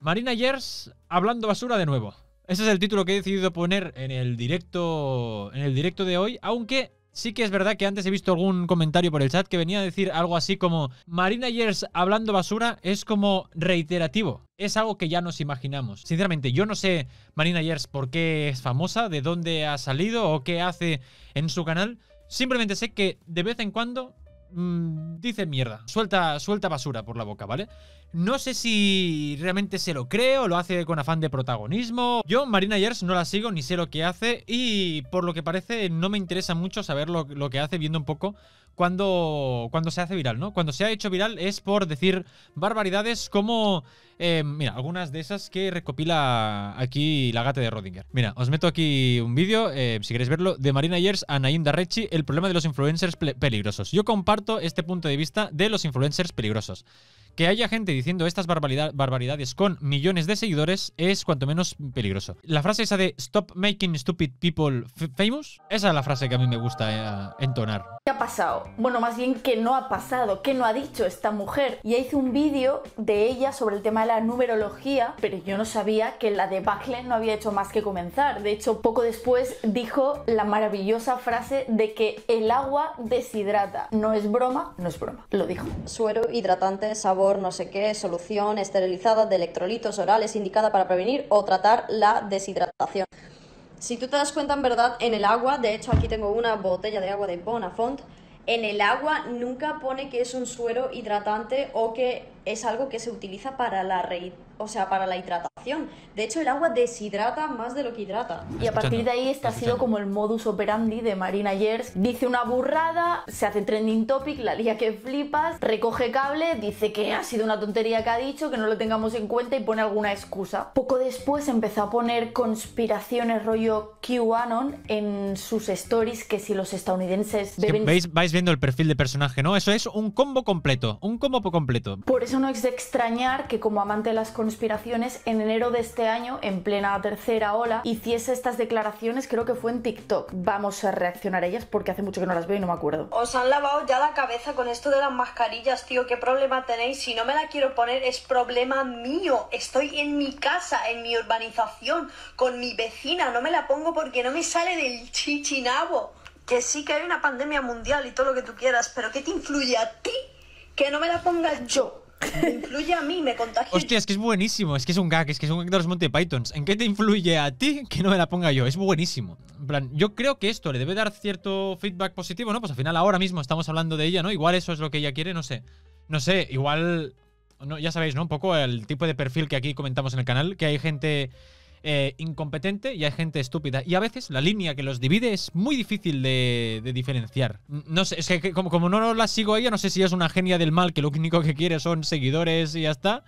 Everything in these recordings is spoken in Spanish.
Marina Yers hablando basura de nuevo. Ese es el título que he decidido poner en el directo. En el directo de hoy. Aunque sí que es verdad que antes he visto algún comentario por el chat que venía a decir algo así como Marina Yers hablando basura es como reiterativo. Es algo que ya nos imaginamos. Sinceramente, yo no sé Marina Yers por qué es famosa, de dónde ha salido o qué hace en su canal. Simplemente sé que de vez en cuando mm, dice mierda, suelta, suelta basura por la boca, ¿vale? No sé si realmente se lo cree o lo hace con afán de protagonismo. Yo Marina Yers no la sigo ni sé lo que hace y por lo que parece no me interesa mucho saber lo, que hace viendo un poco cuando, se hace viral, ¿no? Cuando se ha hecho viral es por decir barbaridades como, eh, mira, algunas de esas que recopila aquí la gata de Rodinger. Mira, os meto aquí un vídeo, eh, si queréis verlo, de Marina Yers a Naim Darrechi, el problema de los influencers peligrosos. Yo comparto este punto de vista de los influencers peligrosos. Que haya gente diciendo estas barbaridades con millones de seguidores es cuanto menos peligroso. La frase esa de Stop making stupid people famous, esa es la frase que a mí me gusta eh, entonar. ¿Qué ha pasado? Bueno, más bien que no ha pasado, que no ha dicho esta mujer. Y hice un vídeo de ella sobre el tema de la numerología, pero yo no sabía que la de debacle no había hecho más que comenzar. De hecho, poco después dijo la maravillosa frase de que el agua deshidrata. No es broma, no es broma, lo dijo. Suero hidratante, sabor no sé qué solución esterilizada de electrolitos orales indicada para prevenir o tratar la deshidratación. Si tú te das cuenta, en verdad, en el agua, de hecho aquí tengo una botella de agua de Bonafont, en el agua nunca pone que es un suero hidratante o que es algo que se utiliza para la o sea, para la hidratación. De hecho, el agua deshidrata más de lo que hidrata. Y a partir de ahí, este ha sido como el modus operandi de Marina Yers. Dice una burrada, se hace trending topic, la lía que flipas, recoge cable, dice que ha sido una tontería que ha dicho, que no lo tengamos en cuenta y pone alguna excusa. Poco después empezó a poner conspiraciones rollo QAnon en sus stories, que si los estadounidenses beben... ¿Veis, vais viendo el perfil de personaje, ¿no? Eso es un combo completo, un combo completo. Por eso no es de extrañar que como amante de las conspiraciones, inspiraciones en enero de este año, en plena tercera ola, hiciese estas declaraciones, creo que fue en TikTok. Vamos a reaccionar a ellas porque hace mucho que no las veo y no me acuerdo. Os han lavado ya la cabeza con esto de las mascarillas, tío. ¿Qué problema tenéis? Si no me la quiero poner, es problema mío. Estoy en mi casa, en mi urbanización, con mi vecina. No me la pongo porque no me sale del chichinabo. Que sí que hay una pandemia mundial y todo lo que tú quieras, pero ¿qué te influye a ti? Que no me la pongas yo. Me influye a mí, me contagia. Hostia, es que es buenísimo. Es que es un gag, es que es un gag de los Monty Pythons. ¿En qué te influye a ti que no me la ponga yo? Es buenísimo. En plan, yo creo que esto le debe dar cierto feedback positivo, ¿no? Pues al final ahora mismo estamos hablando de ella, ¿no? Igual eso es lo que ella quiere, no sé. No sé, igual. ya sabéis, ¿no? Un poco el tipo de perfil que aquí comentamos en el canal, que hay gente eh, incompetente y hay gente estúpida. Y a veces la línea que los divide es muy difícil de, diferenciar. No sé, es que como, no la sigo ella, no sé si es una genia del mal que lo único que quiere son seguidores y ya está.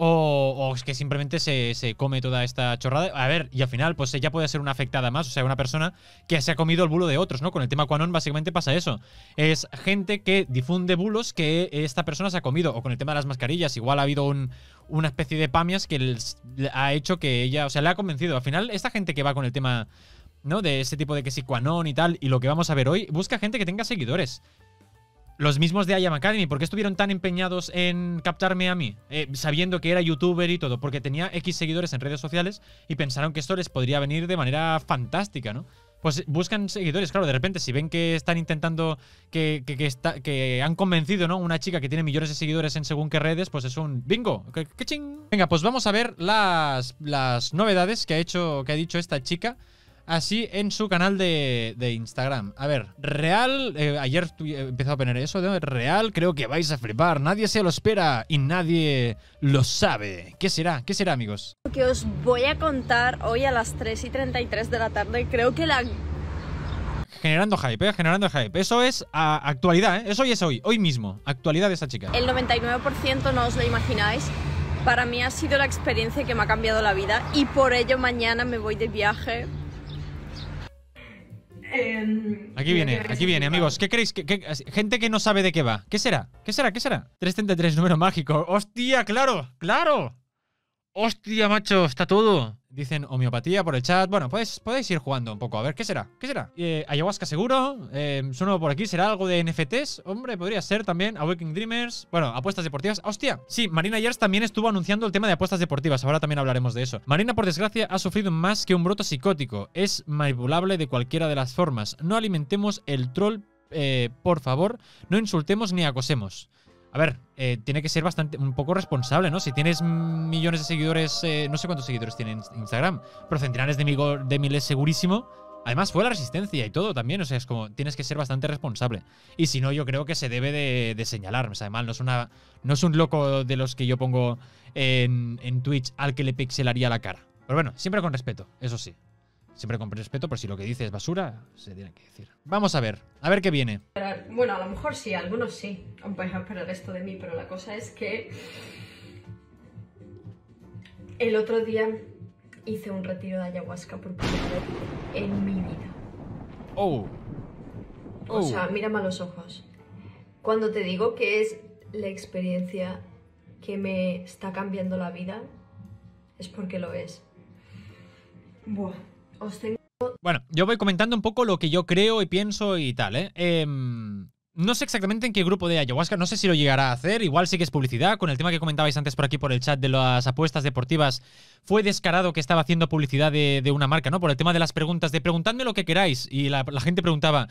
O, es que simplemente se, se, come toda esta chorrada. A ver, y al final, pues ella puede ser una afectada más, o sea, una persona que se ha comido el bulo de otros, ¿no? Con el tema Quanon básicamente pasa eso. Es gente que difunde bulos que esta persona se ha comido. O con el tema de las mascarillas, igual ha habido una especie de pamias que ha hecho que ella, o sea, le ha convencido. Al final, esta gente que va con el tema, ¿no? De ese tipo de que si Quanon y tal, y lo que vamos a ver hoy, busca gente que tenga seguidores los mismos de IAM Academy, ¿por qué estuvieron tan empeñados en captarme a mí? Eh, sabiendo que era youtuber y todo, porque tenía X seguidores en redes sociales y pensaron que esto les podría venir de manera fantástica, ¿no? Pues buscan seguidores, claro, de repente si ven que están intentando, que, que, que han convencido, ¿no? Una chica que tiene millones de seguidores en según qué redes, pues es un bingo. ¡Qué ching! Venga, pues vamos a ver las, las novedades que ha hecho, que ha dicho esta chica así en su canal de, Instagram. A ver, Real, eh, ayer eh, empezó a poner eso, de Real, creo que vais a flipar, nadie se lo espera y nadie lo sabe. ¿Qué será? ¿Qué será, amigos? Lo que os voy a contar hoy a las 3 y 33 de la tarde, creo que la generando hype, ¿eh? generando hype. Eso es ah, actualidad, ¿eh? eso hoy es hoy, hoy mismo, actualidad de esa chica. El 99% no os lo imagináis. Para mí ha sido la experiencia que me ha cambiado la vida y por ello mañana me voy de viaje Em, aquí viene, aquí viene, amigos. ¿Qué creéis? que gente que no sabe de qué va. ¿Qué será? ¿Qué será? ¿Qué será? 333, número mágico. ¡Hostia, claro! ¡Claro! ¡Hostia, macho! Está todo. Dicen homeopatía por el chat. Bueno, podéis, pues, podéis ir jugando un poco. A ver, ¿qué será? ¿Qué será? Eh, ayahuasca seguro. Eh, por aquí. ¿Será algo de NFTs? Hombre, podría ser también. Awakening Dreamers. Bueno, apuestas deportivas. ¡Hostia! Sí, Marina Yers también estuvo anunciando el tema de apuestas deportivas. Ahora también hablaremos de eso. Marina, por desgracia, ha sufrido más que un broto psicótico. Es manipulable de cualquiera de las formas. No alimentemos el troll eh, por favor, no insultemos ni acosemos. A ver, eh, tiene que ser bastante, un poco responsable, ¿no? Si tienes millones de seguidores, eh, no sé cuántos seguidores tiene Instagram, pero centenares de, de miles segurísimo. Además, fue la resistencia y todo también. O sea, es como tienes que ser bastante responsable. Y si no, yo creo que se debe de, señalar. O no es, una, no es un loco de los que yo pongo en, en Twitch al que le pixelaría la cara. Pero bueno, siempre con respeto, eso sí. Siempre con respeto, pero si lo que dice es basura, se tiene que decir. Vamos a ver, a ver qué viene. bueno, a lo mejor sí, algunos sí. Pero pues, ah, a esperar esto de mí, pero la cosa es que. El otro día hice un retiro de ayahuasca por primera vez en mi vida. Oh. O oh. sea, mírame a los ojos. Cuando te digo que es la experiencia que me está cambiando la vida, es porque lo es. Buah. Bueno, yo voy comentando un poco lo que yo creo y pienso y tal, ¿eh? Em, no sé exactamente en qué grupo de ayahuasca, no sé si lo llegará a hacer, igual sí que es publicidad, con el tema que comentabais antes por aquí por el chat de las apuestas deportivas, fue descarado que estaba haciendo publicidad de, una marca, ¿no? Por el tema de las preguntas, de preguntadme lo que queráis, y la gente preguntaba,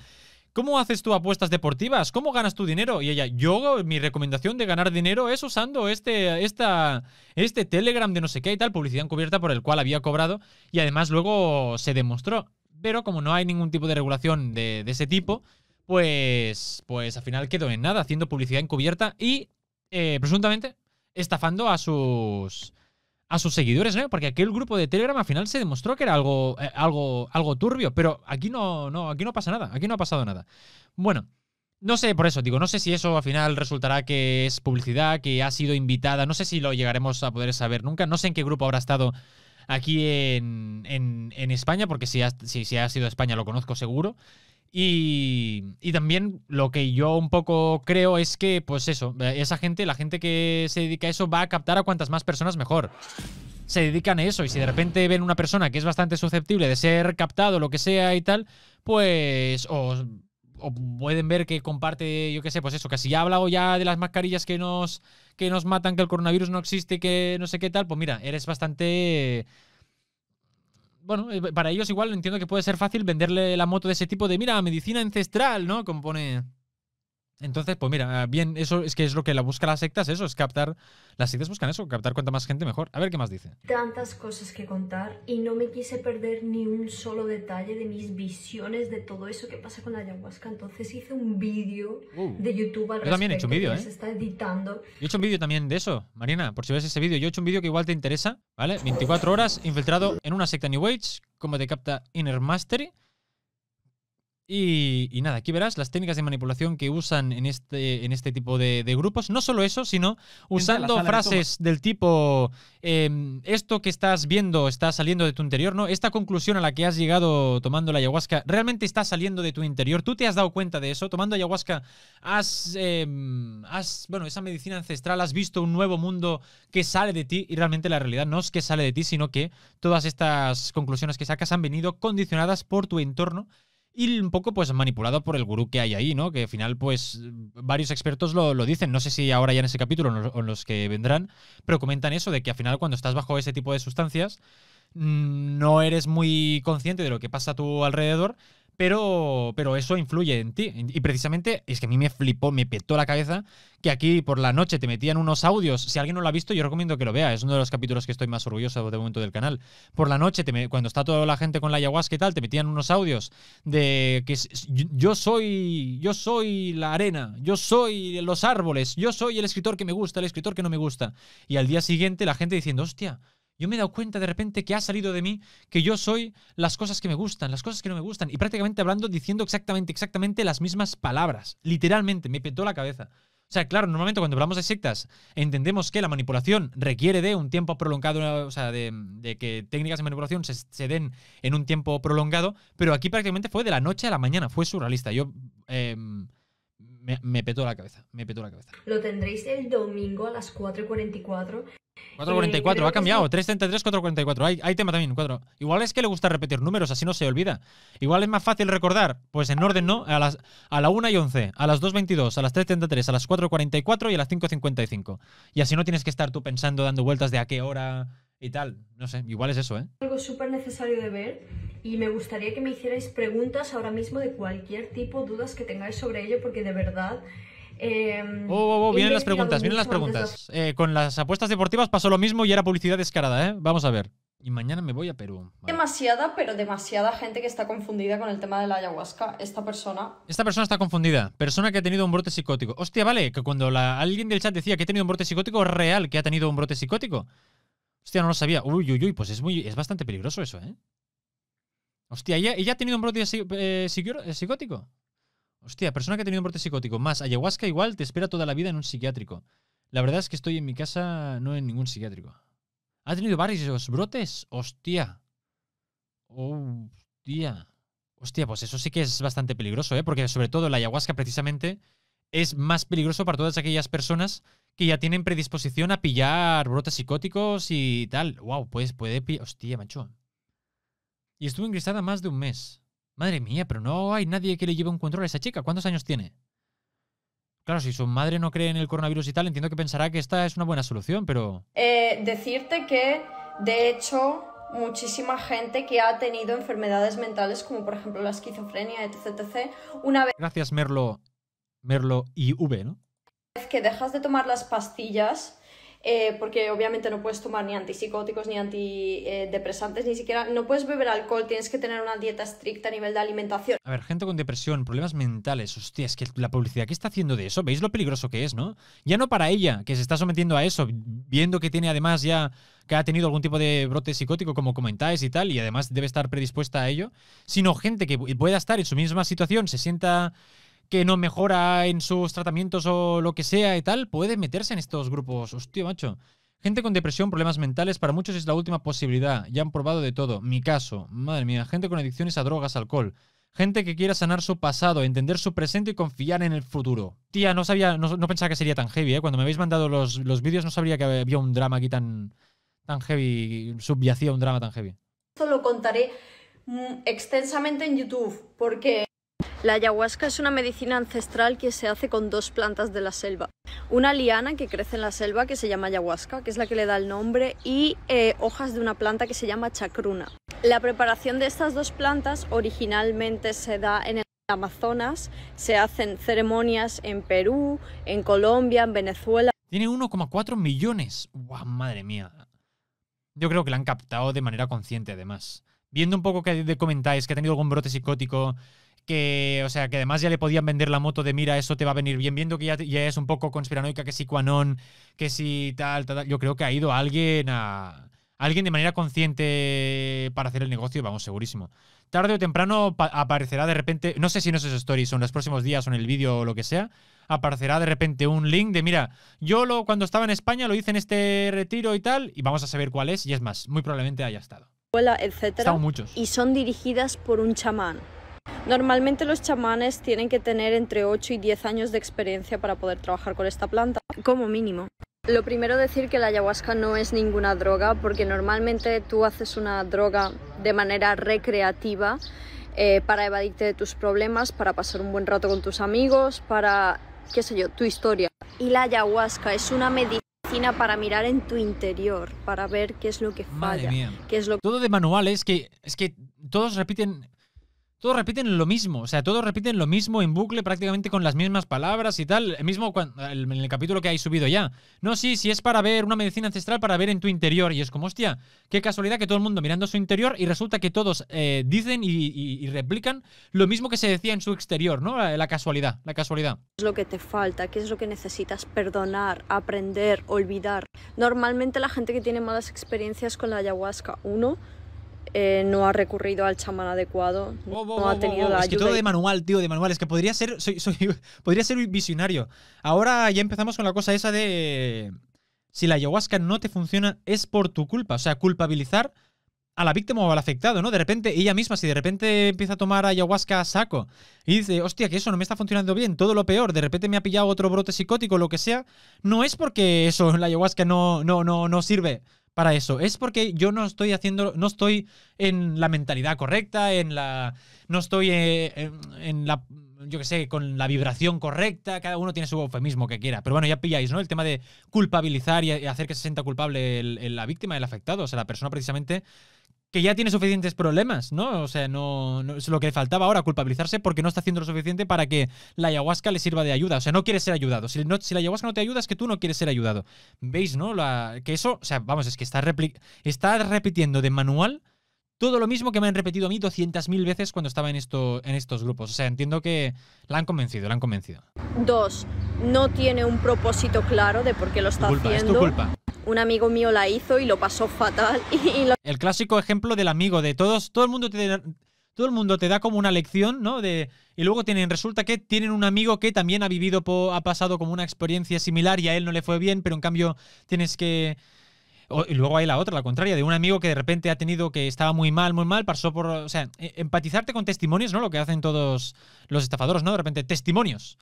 ¿Cómo haces tú apuestas deportivas? ¿Cómo ganas tu dinero? Y ella, yo, mi recomendación de ganar dinero es usando este, esta, este Telegram de no sé qué y tal, publicidad encubierta por el cual había cobrado y además luego se demostró. Pero como no hay ningún tipo de regulación de, ese tipo, pues, pues al final quedó en nada, haciendo publicidad encubierta y eh, presuntamente estafando a sus, a sus seguidores, ¿no? ¿eh? porque aquel grupo de Telegram al final se demostró que era algo, eh, algo, algo turbio, pero aquí no, no, aquí no pasa nada, aquí no ha pasado nada. Bueno, no sé, por eso digo, no sé si eso al final resultará que es publicidad, que ha sido invitada, no sé si lo llegaremos a poder saber nunca, no sé en qué grupo habrá estado aquí en, en, España, porque si si ha sido España lo conozco seguro. Y, también lo que yo un poco creo es que, pues eso, eh, esa gente, la gente que se dedica a eso, va a captar a cuantas más personas mejor. Se dedican a eso y si de repente ven una persona que es bastante susceptible de ser captado, lo que sea y tal, pues o, pueden ver que comparte, yo qué sé, pues eso, que si ya ha hablado ya de las mascarillas que nos, que nos matan, que el coronavirus no existe, que no sé qué tal, pues mira, eres bastante bueno, eh, para ellos igual entiendo que puede ser fácil venderle la moto de ese tipo de, mira, medicina ancestral, ¿no? Como pone entonces, pues mira, ah, bien, eso es que es lo que la busca las sectas, eso, es captar. Las sectas buscan eso, captar cuanta más gente mejor. A ver qué más dice. Tantas cosas que contar y no me quise perder ni un solo detalle de mis visiones de todo eso que pasa con la ayahuasca. Entonces hice un vídeo uh. de YouTube al Yo también he hecho un vídeo, ¿eh? Se está editando. Yo he hecho un vídeo también de eso, Marina, por si ves ese vídeo. Yo he hecho un vídeo que igual te interesa, ¿vale? 24 horas infiltrado en una secta New Age, como te capta Inner Mastery. Y, nada, aquí verás las técnicas de manipulación que usan en este, en este tipo de, grupos. No solo eso, sino usando frases del tipo, em, esto que estás viendo está saliendo de tu interior, ¿no? Esta conclusión a la que has llegado tomando la ayahuasca, ¿realmente está saliendo de tu interior? ¿Tú te has dado cuenta de eso? Tomando ayahuasca, has, em, has bueno, esa medicina ancestral, has visto un nuevo mundo que sale de ti y realmente la realidad no es que sale de ti, sino que todas estas conclusiones que sacas han venido condicionadas por tu entorno y un poco pues manipulado por el gurú que hay ahí, ¿no? Que al final pues varios expertos lo, dicen, no sé si ahora ya en ese capítulo o en los que vendrán, pero comentan eso de que al final cuando estás bajo ese tipo de sustancias mm, no eres muy consciente de lo que pasa a tu alrededor pero, pero eso influye en ti. Y precisamente es que a mí me flipó, me petó la cabeza que aquí por la noche te metían unos audios. Si alguien no lo ha visto, yo recomiendo que lo vea. Es uno de los capítulos que estoy más orgulloso de momento del canal. Por la noche, cuando está toda la gente con la ayahuasca y tal, te metían unos audios de que yo soy, yo soy la arena, yo soy los árboles, yo soy el escritor que me gusta, el escritor que no me gusta. Y al día siguiente la gente diciendo, hostia yo me he dado cuenta de repente que ha salido de mí que yo soy las cosas que me gustan, las cosas que no me gustan, y prácticamente hablando, diciendo exactamente, exactamente las mismas palabras. Literalmente, me petó la cabeza. O sea, claro, normalmente cuando hablamos de sectas entendemos que la manipulación requiere de un tiempo prolongado, o sea, de, que técnicas de manipulación se, se, den en un tiempo prolongado, pero aquí prácticamente fue de la noche a la mañana, fue surrealista. Yo em, me, petó la cabeza, me petó la cabeza. Lo tendréis el domingo a las 4.44. 4.44, eh, ha cambiado. 333, 4.44. Hay, tema también, 4. Igual es que le gusta repetir números, así no se olvida. Igual es más fácil recordar, pues en orden, ¿no? A, las, a la 1 y 11, a las 2.22, a las 3.33, a las 4.44 y a las 5.55. Y así no tienes que estar tú pensando, dando vueltas de a qué hora y tal. No sé, igual es eso, ¿eh? Algo súper necesario de ver y me gustaría que me hicierais preguntas ahora mismo de cualquier tipo, dudas que tengáis sobre ello, porque de verdad... Em, oh, oh, oh, vienen las preguntas, vienen las preguntas. Eh, con las apuestas deportivas pasó lo mismo y era publicidad descarada, ¿eh? Vamos a ver. Y mañana me voy a Perú. Demasiada, pero demasiada gente que está confundida con el tema de la ayahuasca. Esta persona. Esta persona está confundida. Persona que ha tenido un brote psicótico. Hostia, vale, que cuando la... alguien del chat decía que ha tenido un brote psicótico, real que ha tenido un brote psicótico. Hostia, no lo sabía. Uy, uy, uy, pues es, muy, es bastante peligroso eso, ¿eh? Hostia, ¿ella, ha tenido un brote eh, eh, psicótico? Hostia, persona que ha tenido un brote psicótico. Más, ayahuasca igual te espera toda la vida en un psiquiátrico. La verdad es que estoy en mi casa, no en ningún psiquiátrico. ¿Ha tenido varios brotes? Hostia. Hostia. Hostia, pues eso sí que es bastante peligroso, ¿eh? Porque sobre todo la ayahuasca precisamente es más peligroso para todas aquellas personas que ya tienen predisposición a pillar brotes psicóticos y tal. Wow, pues puede... Hostia, macho. Y estuvo ingresada más de un mes. Madre mía, pero no hay nadie que le lleve un control a esa chica. ¿Cuántos años tiene? Claro, si su madre no cree en el coronavirus y tal, entiendo que pensará que esta es una buena solución, pero... Eh, decirte que, de hecho, muchísima gente que ha tenido enfermedades mentales, como por ejemplo la esquizofrenia, etc. etc una vez... Gracias, Merlo. Merlo y V, ¿no? que dejas de tomar las pastillas, eh, porque obviamente no puedes tomar ni antipsicóticos ni antidepresantes, ni siquiera no puedes beber alcohol, tienes que tener una dieta estricta a nivel de alimentación. A ver, gente con depresión, problemas mentales, hostia, es que la publicidad, ¿qué está haciendo de eso? ¿Veis lo peligroso que es, no? Ya no para ella, que se está sometiendo a eso, viendo que tiene además ya que ha tenido algún tipo de brote psicótico, como comentáis y tal, y además debe estar predispuesta a ello, sino gente que pueda estar en su misma situación, se sienta que no mejora en sus tratamientos o lo que sea y tal, puede meterse en estos grupos. Hostia, macho. Gente con depresión, problemas mentales, para muchos es la última posibilidad. Ya han probado de todo. Mi caso, madre mía, gente con adicciones a drogas, alcohol. Gente que quiera sanar su pasado, entender su presente y confiar en el futuro. Tía, no sabía, no, pensaba que sería tan heavy, ¿eh? Cuando me habéis mandado los, los vídeos no sabría que había un drama aquí tan, tan heavy, subyacía un drama tan heavy. Esto lo contaré mm, extensamente en YouTube, porque la ayahuasca es una medicina ancestral que se hace con dos plantas de la selva. Una liana que crece en la selva que se llama ayahuasca, que es la que le da el nombre, y eh, hojas de una planta que se llama chacruna. La preparación de estas dos plantas originalmente se da en el Amazonas, se hacen ceremonias en Perú, en Colombia, en Venezuela. Tiene 1,4 millones. ¡Guau, madre mía! Yo creo que la han captado de manera consciente, además. Viendo un poco que comentáis que ha tenido algún brote psicótico, que, o sea, que además ya le podían vender la moto de mira, eso te va a venir bien, viendo que ya, es un poco conspiranoica, que si Quanon, que si tal, tal, yo creo que ha ido alguien a... Alguien de manera consciente para hacer el negocio, vamos, segurísimo. Tarde o temprano aparecerá de repente, no sé si en esos stories o en los próximos días o en el vídeo o lo que sea, aparecerá de repente un link de, mira, yo lo, cuando estaba en España lo hice en este retiro y tal, y vamos a saber cuál es, y es más, muy probablemente haya estado. Etcétera, Y son dirigidas por un chamán. Normalmente los chamanes tienen que tener entre 8 y 10 años de experiencia para poder trabajar con esta planta, como mínimo. Lo primero decir que la ayahuasca no es ninguna droga, porque normalmente tú haces una droga de manera recreativa eh, para evadirte de tus problemas, para pasar un buen rato con tus amigos, para, qué sé yo, tu historia. Y la ayahuasca es una medicina para mirar en tu interior, para ver qué es lo que falla, qué es lo Todo de manuales que es que todos repiten todos repiten lo mismo. O sea, todos repiten lo mismo en bucle, prácticamente con las mismas palabras y tal. El mismo cuando, en el capítulo que hay subido ya. No, sí, sí es para ver una medicina ancestral para ver en tu interior. Y es como, hostia, qué casualidad que todo el mundo mirando su interior y resulta que todos eh, dicen y, replican lo mismo que se decía en su exterior, ¿no? La, la casualidad, la casualidad. ¿Qué es lo que te falta? ¿Qué es lo que necesitas perdonar, aprender, olvidar? Normalmente la gente que tiene malas experiencias con la ayahuasca, uno, eh, no ha recurrido al chamán adecuado, no ha tenido la ayuda. Es que todo de manual, tío, de manual. Es que podría ser, podría ser visionario. Ahora ya empezamos con la cosa esa de si la ayahuasca no te funciona es por tu culpa. O sea, culpabilizar a la víctima o al afectado, ¿no? De repente, ella misma, si de repente empieza a tomar ayahuasca a saco y dice, hostia, que eso no me está funcionando bien, todo lo peor, de repente me ha pillado otro brote psicótico, lo que sea, no es porque eso, la ayahuasca no, no, no, no sirve para eso. Es porque yo no estoy haciendo, no estoy en la mentalidad correcta, en la, no estoy eh, en, la, yo qué sé, con la vibración correcta. Cada uno tiene su eufemismo que quiera. Pero bueno, ya pilláis, ¿no? El tema de culpabilizar y hacer que se sienta culpable la víctima, el afectado. O sea, la persona precisamente que ya tiene suficientes problemas, ¿no? O sea, no, es lo que le faltaba ahora, culpabilizarse porque no está haciendo lo suficiente para que la ayahuasca le sirva de ayuda. O sea, no quiere ser ayudado. Si, la ayahuasca no te ayuda es que tú no quieres ser ayudado. ¿Veis, no? La, que eso, o sea, vamos, es que está, está repitiendo de manual todo lo mismo que me han repetido a mí 200.000 veces cuando estaba en, esto, en estos grupos. O sea, entiendo que la han convencido, la han convencido. Dos, no tiene un propósito claro de por qué lo está haciendo. culpa, haciendo. Es tu culpa un amigo mío la hizo y lo pasó fatal. El clásico ejemplo del amigo de todos, todo el mundo te da, todo el mundo te da como una lección, ¿no? De, y luego tienen, resulta que tienen un amigo que también ha vivido, ha pasado como una experiencia similar y a él no le fue bien, pero en cambio tienes que... y luego hay la otra, la contraria, de un amigo que de repente ha tenido que estaba muy mal, muy mal, pasó por. O sea, e, empatizarte con testimonios, ¿no? Lo que hacen todos los estafadores, ¿no? De repente, testimonios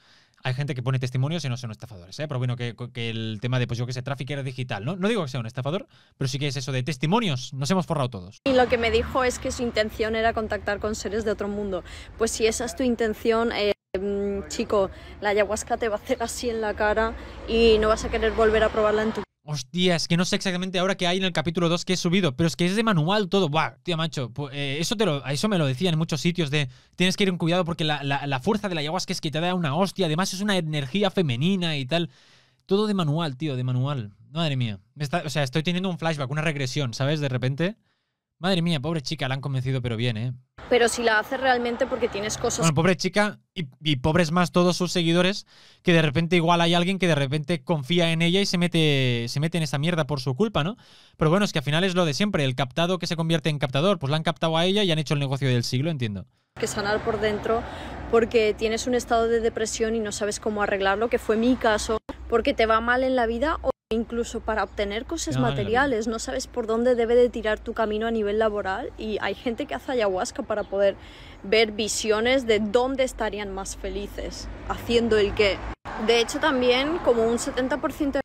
hay gente que pone testimonios y no son estafadores, ¿eh? pero bueno, que, el tema de, pues yo que sé, era digital, ¿no? No digo que sea un estafador, pero sí que es eso de testimonios, nos hemos forrado todos. Y lo que me dijo es que su intención era contactar con seres de otro mundo. Pues si esa es tu intención, eh, mm, chico, la ayahuasca te va a hacer así en la cara y no vas a querer volver a probarla en tu Hostia, que no sé exactamente ahora qué hay en el capítulo 2 que he subido, pero es que es de manual todo. Buah, tío, macho, eh, eso, te lo, eso me lo decían en muchos sitios de tienes que ir con cuidado porque la, fuerza de la ayahuasca es que te da una hostia, además es una energía femenina y tal. Todo de manual, tío, de manual. Madre mía. o sea, estoy teniendo un flashback, una regresión, ¿sabes? De repente. Madre mía, pobre chica, la han convencido, pero bien, ¿eh? Pero si la hace realmente porque tienes cosas. Bueno, pobre chica y, pobres más todos sus seguidores, que de repente igual hay alguien que de repente confía en ella y se mete, se mete en esa mierda por su culpa, ¿no? Pero bueno, es que al final es lo de siempre, el captado que se convierte en captador, pues la han captado a ella y han hecho el negocio del siglo, entiendo. Que sanar por dentro porque tienes un estado de depresión y no sabes cómo arreglarlo, que fue mi caso, porque te va mal en la vida Incluso para obtener cosas materiales, no, sabes por dónde debe de tirar tu camino a nivel laboral y hay gente que hace ayahuasca para poder ver visiones de dónde estarían más felices, haciendo el qué. De hecho, también como un 70% de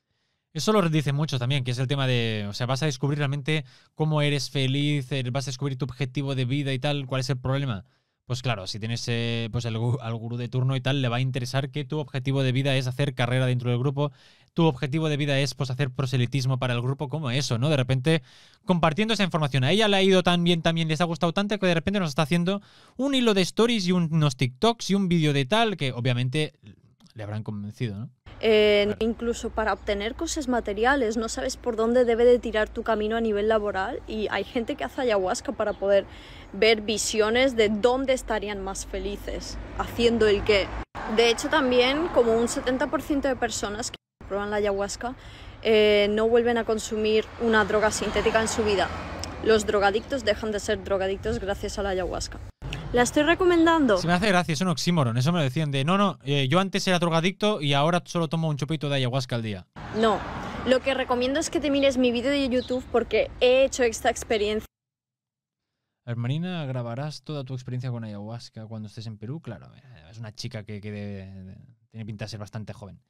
eso lo dice mucho también, que es el tema de, o sea, vas a descubrir realmente cómo eres feliz, eh, vas a descubrir tu objetivo de vida y tal, cuál es el problema. Pues claro, si tienes eh, pues el, al gurú de turno y tal, le va a interesar que tu objetivo de vida es hacer carrera dentro del grupo, tu objetivo de vida es pues hacer proselitismo para el grupo como eso, ¿no? De repente compartiendo esa información. A ella le ha ido tan bien, también les ha gustado tanto que de repente nos está haciendo un hilo de stories y unos TikToks y un vídeo de tal que obviamente le habrán convencido, ¿no? Eh, incluso para obtener cosas materiales, no sabes por dónde debe de tirar tu camino a nivel laboral y hay gente que hace ayahuasca para poder ver visiones de dónde estarían más felices, haciendo el qué. De hecho, también como un 70% de personas que prueban la ayahuasca, eh, no vuelven a consumir una droga sintética en su vida. Los drogadictos dejan de ser drogadictos gracias a la ayahuasca. La estoy recomendando. Se me hace gracia, es un oxímoron. Eso me decían de no, no, eh, yo antes era drogadicto y ahora solo tomo un chupito de ayahuasca al día. No, lo que recomiendo es que te mires mi vídeo de YouTube porque he hecho esta experiencia. Hermanina, grabarás toda tu experiencia con ayahuasca cuando estés en Perú. Claro, eh, es una chica que, tiene pinta de ser bastante joven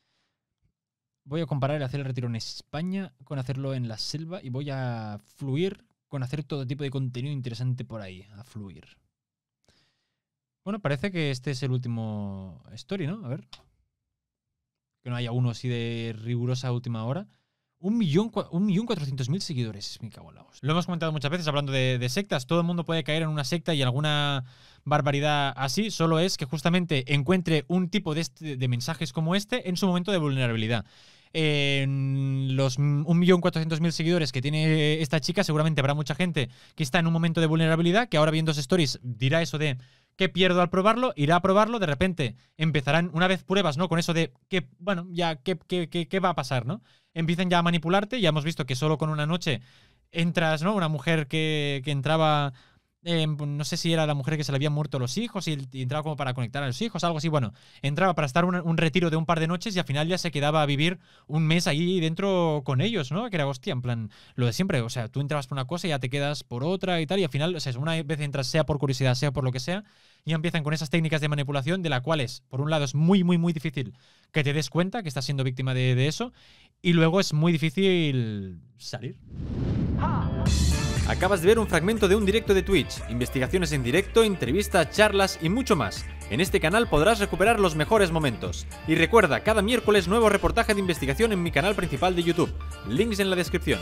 voy a comparar el hacer el retiro en España con hacerlo en la selva y voy a fluir con hacer todo tipo de contenido interesante por ahí, a fluir. Bueno, parece que este es el último story, ¿no? A ver. Que no haya uno así de rigurosa última hora. Un millón, un millón cuatrocientos mil seguidores. Me cago en Lo hemos comentado muchas veces hablando de, sectas. Todo el mundo puede caer en una secta y alguna barbaridad así. Solo es que justamente encuentre un tipo de, este, mensajes como este en su momento de vulnerabilidad. En los 1.400.000 seguidores que tiene esta chica, seguramente habrá mucha gente que está en un momento de vulnerabilidad, que ahora viendo stories dirá eso de ¿Qué pierdo al probarlo? Irá a probarlo, de repente empezarán, una vez pruebas, ¿no? Con eso de, que, bueno, ya, ¿qué, qué, qué, qué va a pasar, ¿no? Empiezan ya a manipularte, ya hemos visto que solo con una noche entras, ¿no? Una mujer que, que entraba pues, no sé si era la mujer que se le habían muerto los hijos y, entraba como para conectar a los hijos, algo así. Bueno, entraba para estar un, retiro de un par de noches y al final ya se quedaba a vivir un mes ahí dentro con ellos, ¿no? Que era hostia, en plan, lo de siempre. O sea, tú entrabas por una cosa y ya te quedas por otra y tal. Y al final, o sea, una vez entras, sea por curiosidad, sea por lo que sea, y empiezan con esas técnicas de manipulación de las cuales, por un lado, es muy, muy, muy difícil que te des cuenta que estás siendo víctima de, de eso. Y luego es muy difícil salir. Acabas de ver un fragmento de un directo de Twitch, investigaciones en directo, entrevistas, charlas y mucho más. En este canal podrás recuperar los mejores momentos. Y recuerda, cada miércoles nuevo reportaje de investigación en mi canal principal de YouTube. Links en la descripción.